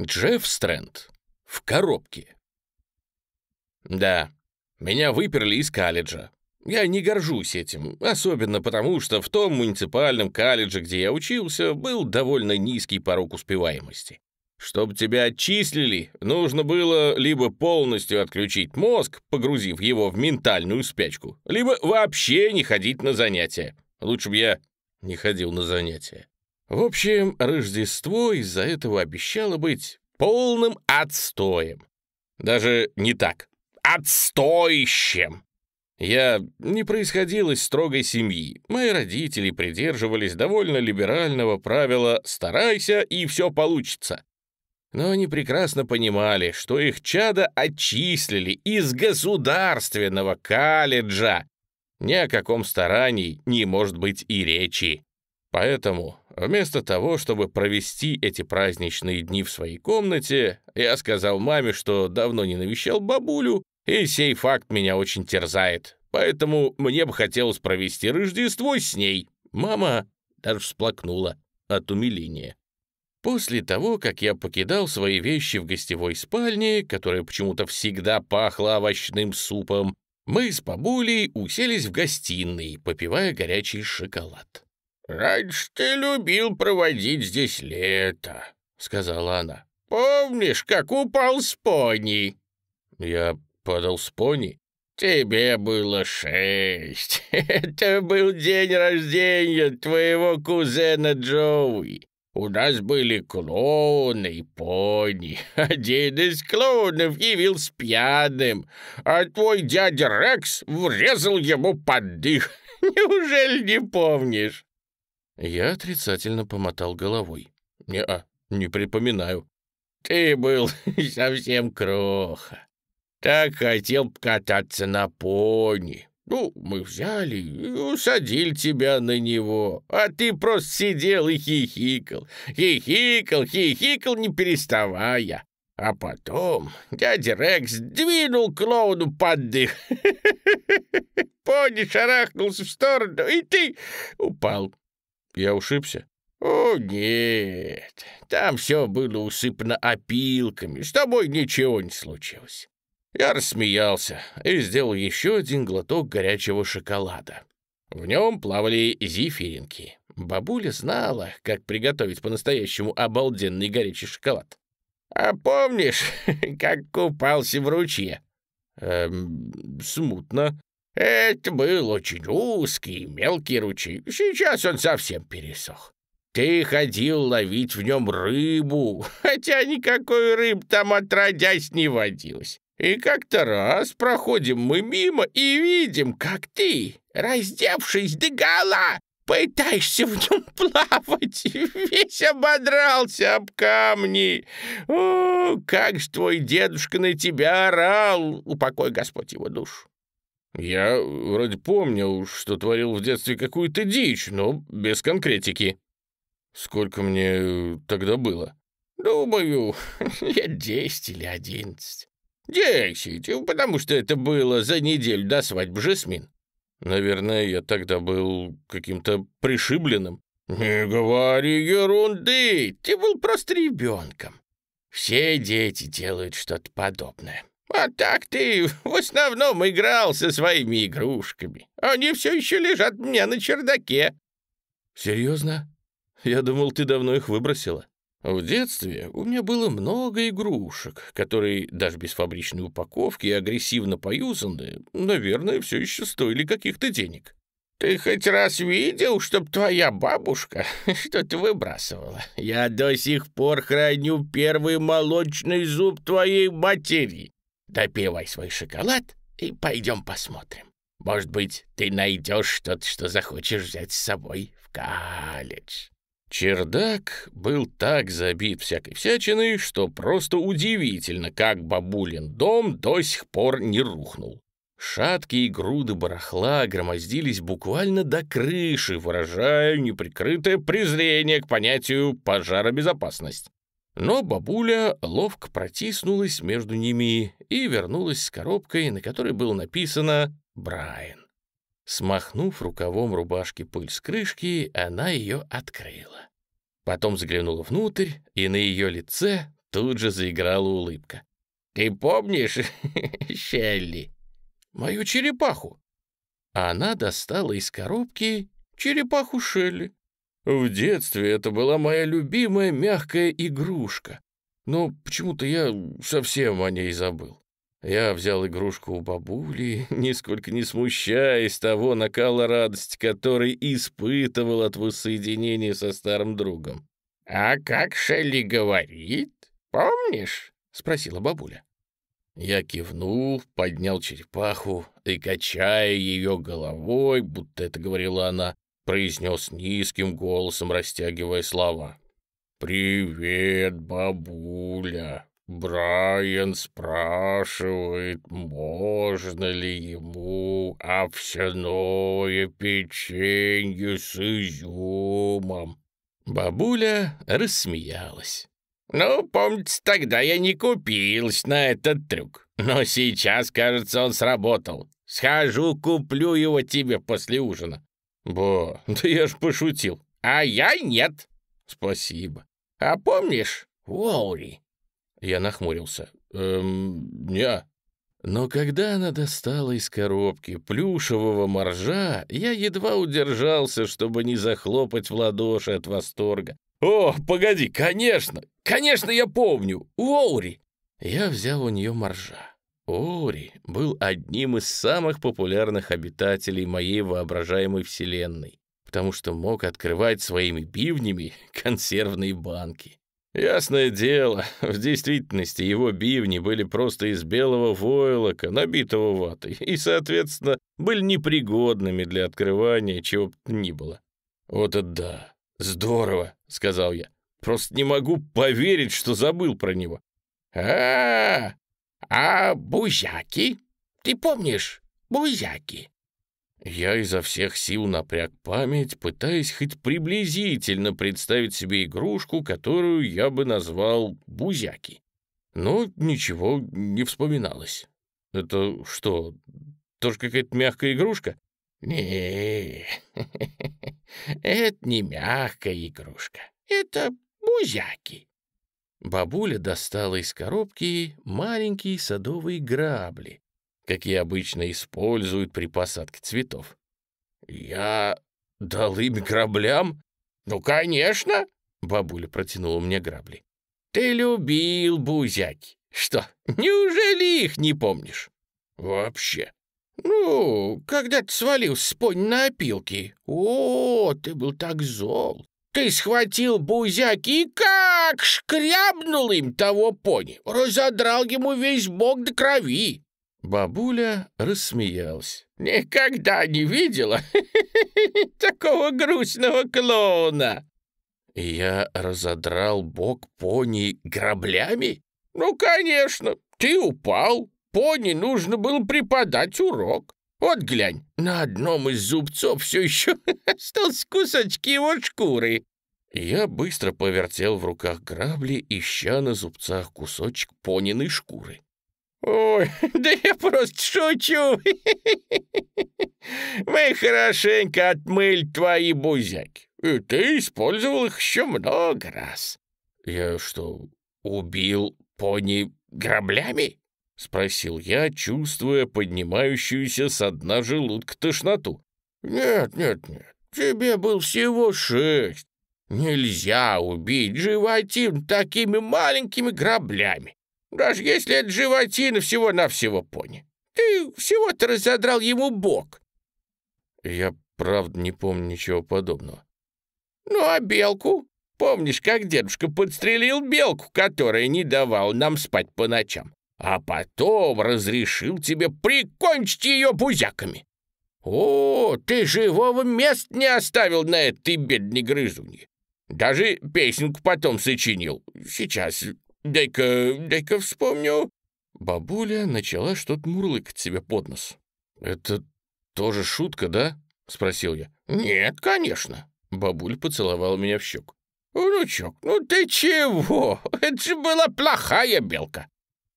Джефф Стрэнд. В коробке. Да, меня выперли из колледжа. Я не горжусь этим, особенно потому, что в том муниципальном колледже, где я учился, был довольно низкий порог успеваемости. Чтобы тебя отчислили, нужно было либо полностью отключить мозг, погрузив его в ментальную спячку, либо вообще не ходить на занятия. Лучше бы я не ходил на занятия. В общем, Рождество из-за этого обещало быть полным отстоем. Даже не так. Отстоищем! Я не происходил из строгой семьи. Мои родители придерживались довольно либерального правила «старайся, и все получится». Но они прекрасно понимали, что их чада отчислили из государственного колледжа. Ни о каком старании не может быть и речи. Поэтому Вместо того, чтобы провести эти праздничные дни в своей комнате, я сказал маме, что давно не навещал бабулю, и сей факт меня очень терзает. Поэтому мне бы хотелось провести Рождество с ней. Мама даже всплакнула от умиления. После того, как я покидал свои вещи в гостевой спальне, которая почему-то всегда пахла овощным супом, мы с бабулей уселись в гостиной, попивая горячий шоколад. «Раньше ты любил проводить здесь лето», — сказала она. «Помнишь, как упал с пони?» «Я падал с пони?» «Тебе было шесть. Это был день рождения твоего кузена Джоуи. У нас были клоуны и пони. Один из клоунов явился пьяным, а твой дядя Рекс врезал ему под дых. Неужели не помнишь?» Я отрицательно помотал головой. «Не-а, не припоминаю». «Ты был совсем кроха. Так хотел кататься на пони. Ну, мы взяли и усадили тебя на него, а ты просто сидел и хихикал. Хихикал, хихикал, не переставая. А потом дядя Рекс двинул клоуну под дых. Пони шарахнулся в сторону, и ты упал. Я ушибся? «О, нет, там все было усыпано опилками, с тобой ничего не случилось». Я рассмеялся и сделал еще один глоток горячего шоколада. В нем плавали зефиринки. Бабуля знала, как приготовить по-настоящему обалденный горячий шоколад. «А помнишь, как купался в ручье?» «Эм, смутно». Это был очень узкий мелкий ручей. Сейчас он совсем пересох. Ты ходил ловить в нем рыбу, хотя никакой рыб там отродясь не водилось. И как-то раз проходим мы мимо и видим, как ты, раздевшись до гола, пытаешься в нем плавать, весь ободрался об камни. О, как же твой дедушка на тебя орал, упокой Господь его душу. «Я э, вроде помнил, что творил в детстве какую-то дичь, но без конкретики». «Сколько мне э, тогда было?» «Думаю, лет десять или одиннадцать». «Десять, э, потому что это было за неделю до свадьбы Жасмин». «Наверное, я тогда был каким-то пришибленным». «Не говори ерунды, ты был просто ребенком. Все дети делают что-то подобное». А так ты в основном играл со своими игрушками. Они все еще лежат у меня на чердаке». «Серьезно? Я думал, ты давно их выбросила». В детстве у меня было много игрушек, которые даже без фабричной упаковки и агрессивно поюзаны. наверное, все еще стоили каких-то денег. Ты хоть раз видел, чтоб твоя бабушка что-то выбрасывала? Я до сих пор храню первый молочный зуб твоей матери. Допивай свой шоколад и пойдем посмотрим. Может быть, ты найдешь что-то, что захочешь взять с собой в колледж». Чердак был так забит всякой всячиной, что просто удивительно, как бабулин дом до сих пор не рухнул. Шаткие груды барахла громоздились буквально до крыши, выражая неприкрытое презрение к понятию «пожаробезопасность». Но бабуля ловко протиснулась между ними и вернулась с коробкой, на которой было написано «Брайан». Смахнув рукавом рубашки пыль с крышки, она ее открыла. Потом заглянула внутрь, и на ее лице тут же заиграла улыбка. «Ты помнишь, Шелли?» «Мою черепаху!» Она достала из коробки черепаху Шелли. В детстве это была моя любимая мягкая игрушка, но почему-то я совсем о ней забыл. Я взял игрушку у бабули, нисколько не смущаясь того накала радости, который испытывал от воссоединения со старым другом. «А как Шелли говорит, помнишь?» — спросила бабуля. Я кивнул, поднял черепаху и, качая ее головой, будто это говорила она, произнес низким голосом, растягивая слова. «Привет, бабуля! Брайан спрашивает, можно ли ему овсяное печенье с изюмом». Бабуля рассмеялась. «Ну, помните, тогда я не купилась на этот трюк, но сейчас, кажется, он сработал. Схожу, куплю его тебе после ужина. «Бо, да я ж пошутил». «А я нет». «Спасибо». «А помнишь, Уолри?» Я нахмурился. «Эм, не». Но когда она достала из коробки плюшевого моржа, я едва удержался, чтобы не захлопать в ладоши от восторга. «О, погоди, конечно! Конечно, я помню! Уолри!» Я взял у нее моржа. Ори был одним из самых популярных обитателей моей воображаемой вселенной, потому что мог открывать своими бивнями консервные банки. Ясное дело, в действительности его бивни были просто из белого войлока, набитого ватой, и, соответственно, были непригодными для открывания чего бы то ни было. «Вот это да! Здорово!» — сказал я. «Просто не могу поверить, что забыл про него». «А-а-а!» «А бузяки? Ты помнишь бузяки?» Я изо всех сил напряг память, пытаясь хоть приблизительно представить себе игрушку, которую я бы назвал «бузяки». Но ничего не вспоминалось. «Это что, тоже какая-то мягкая игрушка?» не это не мягкая игрушка. Это бузяки. Бабуля достала из коробки маленькие садовые грабли, какие обычно используют при посадке цветов. «Я дал им граблям?» «Ну, конечно!» — бабуля протянула мне грабли. «Ты любил бузяки. Что, неужели их не помнишь?» «Вообще?» «Ну, когда ты свалился с пони на опилки. О, ты был так зол. Ты схватил бузяки и как шкрябнул им того пони, разодрал ему весь бок до крови. Бабуля рассмеялась. «Никогда не видела такого грустного клоуна!» «Я разодрал бок пони граблями?» «Ну, конечно! Ты упал! Пони нужно было преподать урок. Вот глянь, на одном из зубцов все еще остался кусочки его шкуры». Я быстро повертел в руках грабли, ища на зубцах кусочек пониной шкуры. «Ой, да я просто шучу! Мы хорошенько отмыли твои бузяки, и ты использовал их еще много раз». «Я что, убил пони граблями?» — спросил я, чувствуя поднимающуюся со дна желудка тошноту. «Нет, нет, нет, тебе был всего шесть. Нельзя убить животин такими маленькими граблями, даже если это животина всего-навсего пони. Ты всего-то разодрал ему бок». Я, правда, не помню ничего подобного. «Ну, а белку? Помнишь, как дедушка подстрелил белку, которая не давала нам спать по ночам? а потом разрешил тебе прикончить ее пузяками. О, ты живого мест не оставил на этой бедной грызунье. Даже песенку потом сочинил. Сейчас, дай-ка, дай-ка вспомню. Бабуля начала что-то мурлыкать себе под нос. «Это тоже шутка, да?» — спросил я. «Нет, конечно». Бабуль поцеловал меня в щеку. «Внучок, ну ты чего? Это же была плохая белка.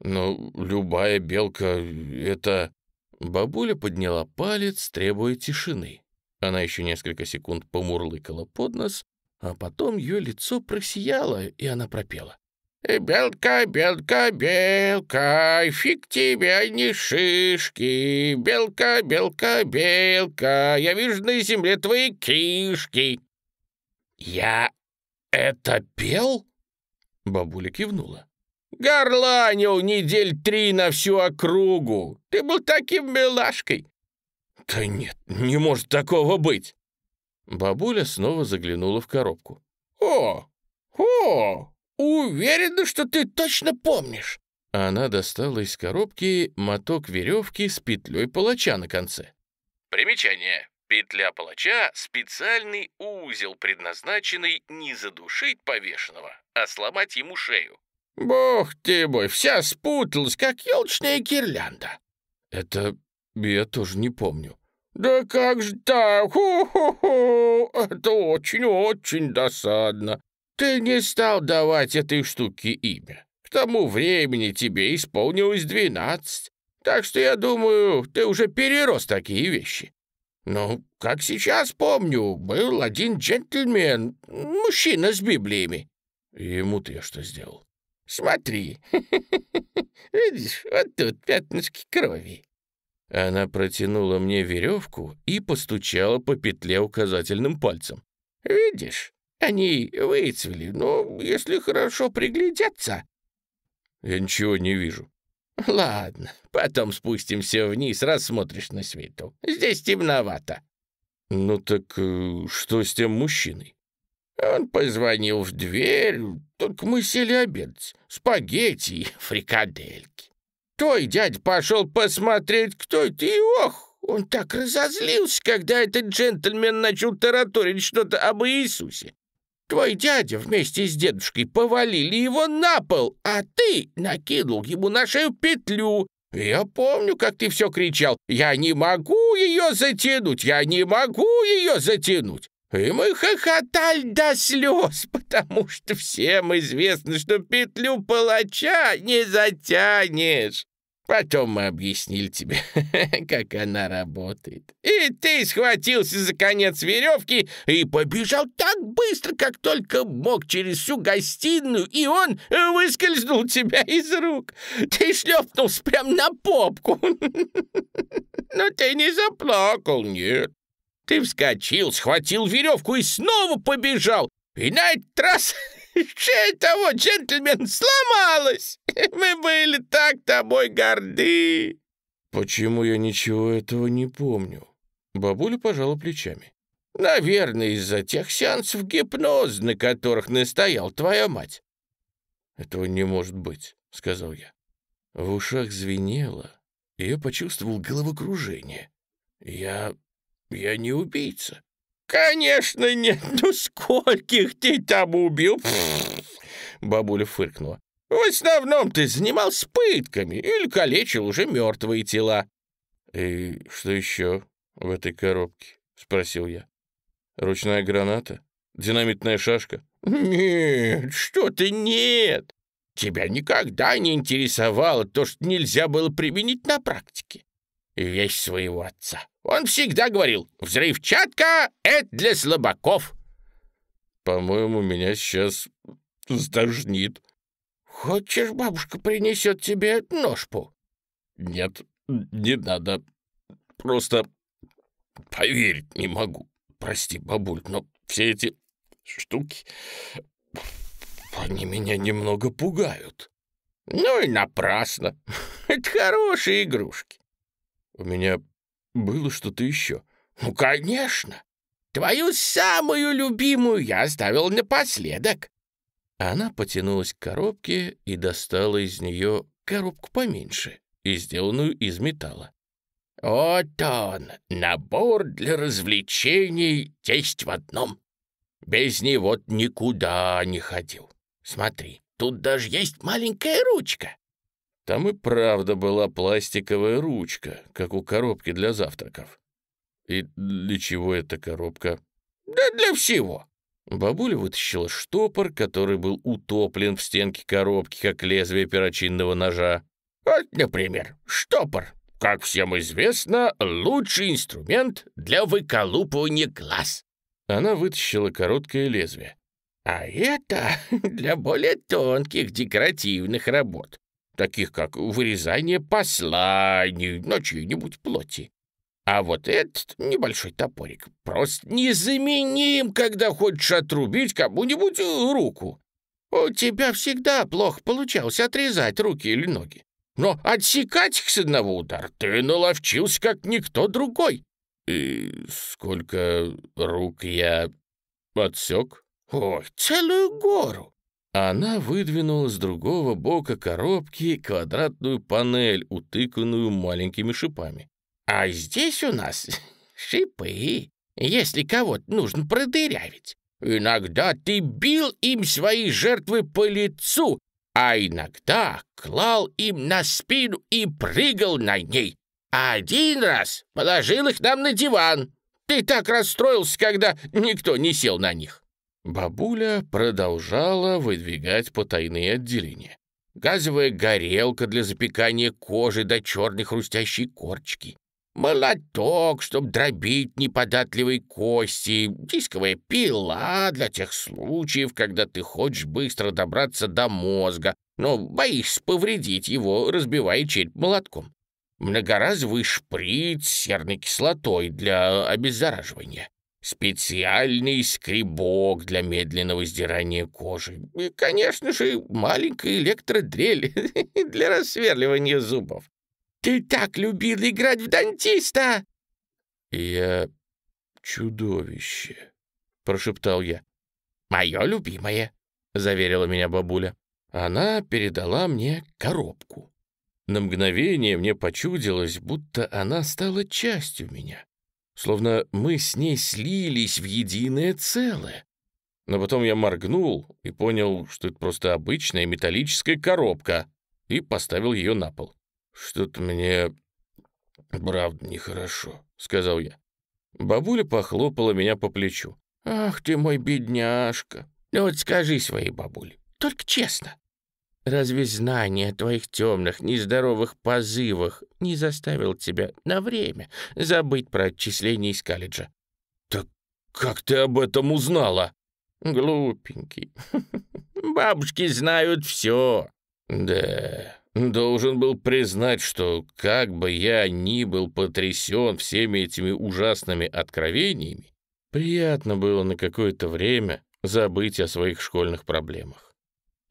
Но любая белка — это...» Бабуля подняла палец, требуя тишины. Она еще несколько секунд помурлыкала под нос, а потом ее лицо просияло, и она пропела. «Белка, белка, белка, фиг тебе не шишки! Белка, белка, белка, я вижу на земле твои кишки!» «Я это пел?» Бабуля кивнула. Горланил недель три на всю округу. Ты был таким милашкой. Да нет, не может такого быть. Бабуля снова заглянула в коробку. О, о, уверена, что ты точно помнишь. Она достала из коробки моток веревки с петлей палача на конце. Примечание. Петля палача — специальный узел, предназначенный не задушить повешенного, а сломать ему шею. «Бог ты мой, вся спуталась, как елочная гирлянда». «Это я тоже не помню». «Да как же так? Ху-ху-ху! Это очень-очень досадно. Ты не стал давать этой штуке имя. К тому времени тебе исполнилось двенадцать, так что, я думаю, ты уже перерос такие вещи. Ну, как сейчас помню, был один джентльмен, мужчина с библиями». «Ему-то я что сделал?» Смотри, видишь, вот тут пятнышки крови». Она протянула мне веревку и постучала по петле указательным пальцем. «Видишь, они выцвели, но ну, если хорошо приглядеться...» «Я ничего не вижу». «Ладно, потом спустимся вниз, рассмотришь на свету. Здесь темновато». «Ну так э, что с тем мужчиной?» Он позвонил в дверь, только мы сели обедать. Спагетти и фрикадельки. Твой дядь пошел посмотреть, кто это, и ох, он так разозлился, когда этот джентльмен начал тараторить что-то об Иисусе. Твой дядя вместе с дедушкой повалили его на пол, а ты накинул ему на шею петлю. Я помню, как ты все кричал. «Я не могу ее затянуть! Я не могу ее затянуть!» И мы хохотали до слез, потому что всем известно, что петлю палача не затянешь. Потом мы объяснили тебе, как она работает. И ты схватился за конец веревки и побежал так быстро, как только мог, через всю гостиную, и он выскользнул тебя из рук. Ты шлепнулся прямо на попку. Но ты не заплакал, нет. Ты вскочил, схватил веревку и снова побежал. И на этот раз шея того джентльмена сломалась. Мы были так тобой горды. Почему я ничего этого не помню? Бабуля пожала плечами. Наверное, из-за тех сеансов гипноза, на которых настоял твоя мать. Этого не может быть, сказал я. В ушах звенело, и я почувствовал головокружение. Я я не убийца. Конечно нет, ну скольких ты там убил? Бабуля фыркнула. В основном ты занимался пытками или калечил уже мертвые тела. И что еще в этой коробке? Спросил я. Ручная граната? Динамитная шашка? Нет, что ты, нет. Тебя никогда не интересовало то, что нельзя было применить на практике и есть своего отца. Он всегда говорил, взрывчатка — это для слабаков. По-моему, меня сейчас стошнит. Хочешь, бабушка принесет тебе ножку? Нет, не надо. Просто поверить не могу. Прости, бабуль, но все эти штуки, они меня немного пугают. Ну и напрасно. Это хорошие игрушки. У меня было что-то еще. Ну, конечно. Твою самую любимую я оставил напоследок. Она потянулась к коробке и достала из нее коробку поменьше и сделанную из металла. «Вот он, набор для развлечений десять в одном. Без него никуда не ходил. Смотри, тут даже есть маленькая ручка. Там и правда была пластиковая ручка, как у коробки для завтраков. И для чего эта коробка? Да для всего. Бабуля вытащила штопор, который был утоплен в стенке коробки, как лезвие перочинного ножа. Вот, например, штопор. Как всем известно, лучший инструмент для выколупывания глаз. Она вытащила короткое лезвие. А это для более тонких декоративных работ таких как вырезание посланий на чьей-нибудь плоти. А вот этот небольшой топорик просто незаменим, когда хочешь отрубить кому-нибудь э, руку. У тебя всегда плохо получалось отрезать руки или ноги. Но отсекать их с одного удара ты наловчился, как никто другой. И сколько рук я отсек? Ой, целую гору. Она выдвинула с другого бока коробки квадратную панель, утыканную маленькими шипами. «А здесь у нас шипы, если кого-то нужно продырявить. Иногда ты бил им свои жертвы по лицу, а иногда клал им на спину и прыгал на ней. Один раз положил их нам на диван. Ты так расстроился, когда никто не сел на них». Бабуля продолжала выдвигать потайные отделения. Газовая горелка для запекания кожи до черной хрустящей корочки. Молоток, чтобы дробить неподатливые кости. Дисковая пила для тех случаев, когда ты хочешь быстро добраться до мозга, но боишься повредить его, разбивая череп молотком. Многоразовый шприц с серной кислотой для обеззараживания специальный скребок для медленного сдирания кожи. И, конечно же, маленькая электродрель для рассверливания зубов. Ты так любил играть в дантиста!» «Я чудовище», — прошептал я. «Мое любимое», — заверила меня бабуля. Она передала мне коробку. На мгновение мне почудилось, будто она стала частью меня словно мы с ней слились в единое целое. Но потом я моргнул и понял, что это просто обычная металлическая коробка, и поставил ее на пол. «Что-то мне правда нехорошо», — сказал я. Бабуля похлопала меня по плечу. «Ах ты мой бедняжка! Ну вот скажи своей бабуле, только честно, Разве знание о твоих темных, нездоровых позывах не заставил тебя на время забыть про отчисление из колледжа? Так как ты об этом узнала? Глупенький. Бабушки знают все. Да, должен был признать, что как бы я ни был потрясен всеми этими ужасными откровениями, приятно было на какое-то время забыть о своих школьных проблемах.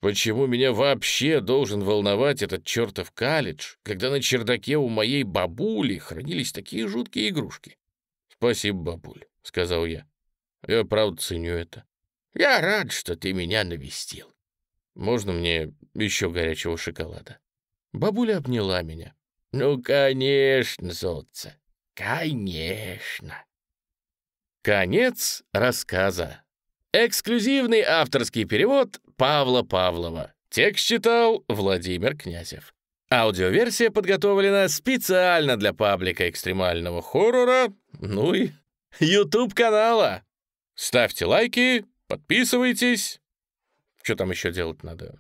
Почему меня вообще должен волновать этот чертов калидж, когда на чердаке у моей бабули хранились такие жуткие игрушки? «Спасибо, бабуль», — сказал я. «Я правда ценю это». «Я рад, что ты меня навестил». «Можно мне еще горячего шоколада?» Бабуля обняла меня. «Ну, конечно, золотце, конечно». Конец рассказа. Эксклюзивный авторский перевод Павла Павлова. Текст читал Владимир Князев. Аудиоверсия подготовлена специально для паблика экстремального хоррора, ну и YouTube-канала. Ставьте лайки, подписывайтесь. Что там еще делать надо?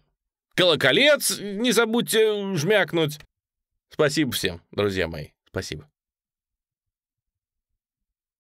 Колоколец не забудьте жмякнуть. Спасибо всем, друзья мои. Спасибо.